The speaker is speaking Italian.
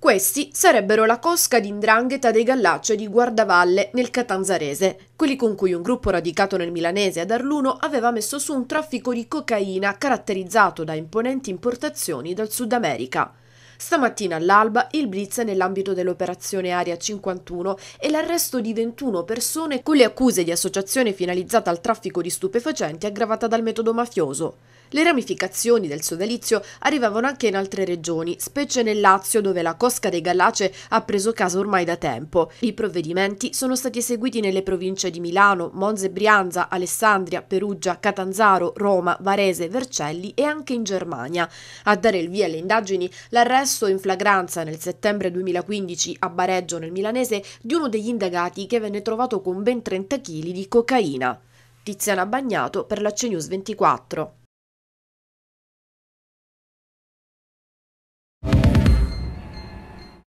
Questi sarebbero la cosca di indrangheta dei Gallaccio di Guardavalle nel Catanzarese, quelli con cui un gruppo radicato nel milanese ad Arluno aveva messo su un traffico di cocaina caratterizzato da imponenti importazioni dal Sud America. Stamattina all'alba il blitz nell'ambito dell'operazione Area 51 e l'arresto di 21 persone con le accuse di associazione finalizzata al traffico di stupefacenti aggravata dal metodo mafioso. Le ramificazioni del sodalizio arrivavano anche in altre regioni, specie nel Lazio dove la cosca dei Gallace ha preso casa ormai da tempo. I provvedimenti sono stati eseguiti nelle province di Milano, Monza e Brianza, Alessandria, Perugia, Catanzaro, Roma, Varese, Vercelli e anche in Germania. A dare il via alle indagini l'arresto arresto in flagranza nel settembre 2015 a Bareggio nel Milanese di uno degli indagati che venne trovato con ben 30 kg di cocaina. Tiziana Bagnato per la CNews 24.